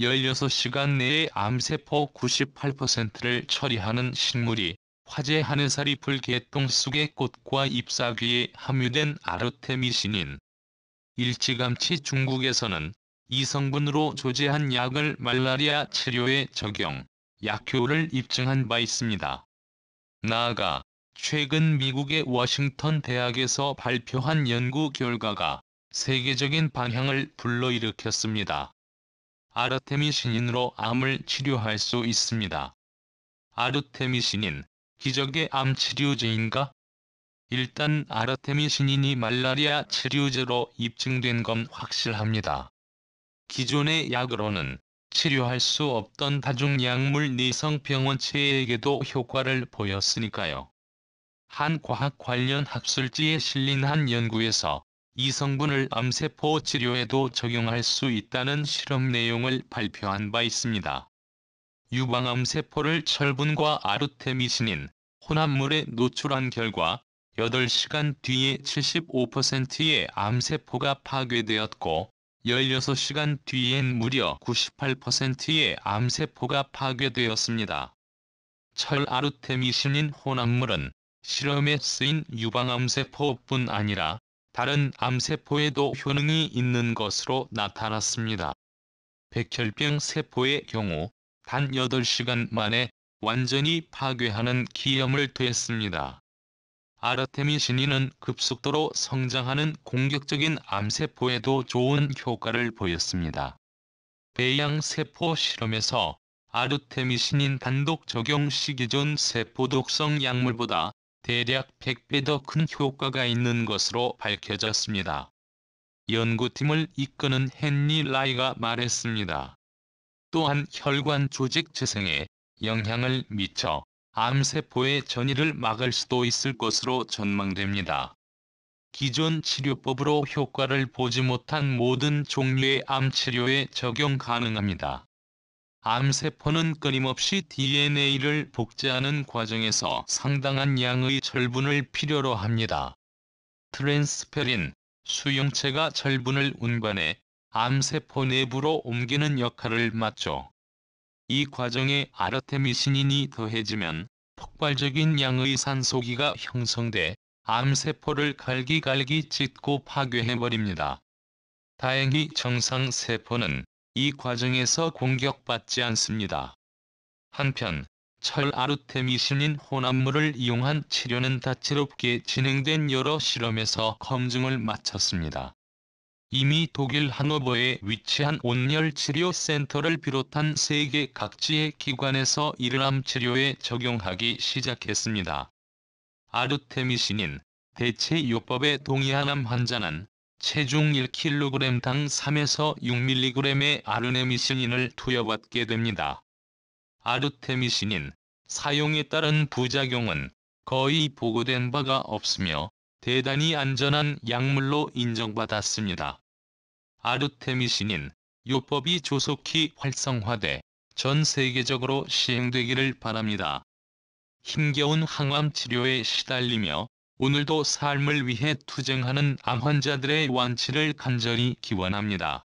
16시간 내에 암세포 98%를 처리하는 식물이 화재 하늘살이 풀개똥 속의 꽃과 잎사귀에 함유된 아르테미신인. 일찌감치 중국에서는 이 성분으로 조제한 약을 말라리아 치료에 적용, 약효를 입증한 바 있습니다. 나아가 최근 미국의 워싱턴 대학에서 발표한 연구 결과가 세계적인 방향을 불러일으켰습니다. 아르테미신인으로 암을 치료할 수 있습니다. 아르테미신인, 기적의 암 치료제인가? 일단 아르테미신인이 말라리아 치료제로 입증된 건 확실합니다. 기존의 약으로는 치료할 수 없던 다중약물 내성병원체에게도 효과를 보였으니까요. 한 과학 관련 학술지에 실린 한 연구에서 이 성분을 암세포 치료에도 적용할 수 있다는 실험 내용을 발표한 바 있습니다. 유방암세포를 철분과 아르테미신인 혼합물에 노출한 결과 8시간 뒤에 75%의 암세포가 파괴되었고 16시간 뒤엔 무려 98%의 암세포가 파괴되었습니다. 철 아르테미신인 혼합물은 실험에 쓰인 유방암세포뿐 아니라 다른 암세포에도 효능이 있는 것으로 나타났습니다. 백혈병 세포의 경우 단 8시간 만에 완전히 파괴하는 기염을 토했습니다. 아르테미 신인은 급속도로 성장하는 공격적인 암세포에도 좋은 효과를 보였습니다. 배양세포 실험에서 아르테미신인 단독 적용 시기 전 세포 독성 약물보다 대략 100배 더 큰 효과가 있는 것으로 밝혀졌습니다. 연구팀을 이끄는 헨리 라이가 말했습니다. 또한 혈관 조직 재생에 영향을 미쳐 암세포의 전이를 막을 수도 있을 것으로 전망됩니다. 기존 치료법으로 효과를 보지 못한 모든 종류의 암 치료에 적용 가능합니다. 암세포는 끊임없이 DNA를 복제하는 과정에서 상당한 양의 철분을 필요로 합니다. 트랜스페린, 수용체가 철분을 운반해 암세포 내부로 옮기는 역할을 맡죠. 이 과정에 아르테미신인이 더해지면 폭발적인 양의 산소기가 형성돼 암세포를 갈기갈기 찢고 파괴해버립니다. 다행히 정상 세포는 이 과정에서 공격받지 않습니다. 한편 철 아르테미 신인 혼합물을 이용한 치료는 다채롭게 진행된 여러 실험에서 검증을 마쳤습니다. 이미 독일 하노버에 위치한 온열 치료 센터를 비롯한 세계 각지의 기관에서 이르람 치료에 적용하기 시작했습니다. 아르테미신인 대체 요법에 동의한 암 환자는 체중 1kg당 3에서 6mg의 아르네미신인을 투여받게 됩니다. 아르테미신인 사용에 따른 부작용은 거의 보고된 바가 없으며 대단히 안전한 약물로 인정받았습니다. 아르테미신인 요법이 조속히 활성화돼 전 세계적으로 시행되기를 바랍니다. 힘겨운 항암 치료에 시달리며 오늘도 삶을 위해 투쟁하는 암환자들의 완치를 간절히 기원합니다.